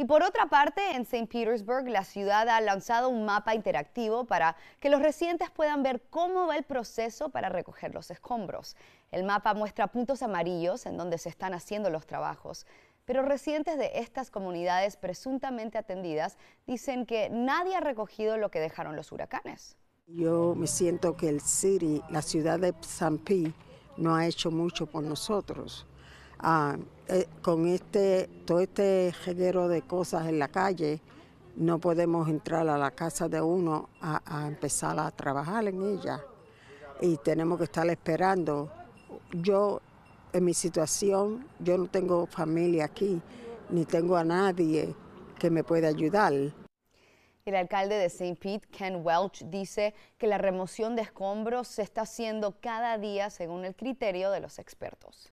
Y por otra parte, en St. Petersburg, la ciudad ha lanzado un mapa interactivo para que los residentes puedan ver cómo va el proceso para recoger los escombros. El mapa muestra puntos amarillos en donde se están haciendo los trabajos. Pero residentes de estas comunidades presuntamente atendidas dicen que nadie ha recogido lo que dejaron los huracanes. Yo me siento que el City, la ciudad de St. Pete, no ha hecho mucho por nosotros Ah, eh, con este, todo este reguero de cosas en la calle, no podemos entrar a la casa de uno a, a empezar a trabajar en ella. Y tenemos que estar esperando. Yo, en mi situación, yo no tengo familia aquí, ni tengo a nadie que me pueda ayudar. El alcalde de St. Pete, Ken Welch, dice que la remoción de escombros se está haciendo cada día según el criterio de los expertos.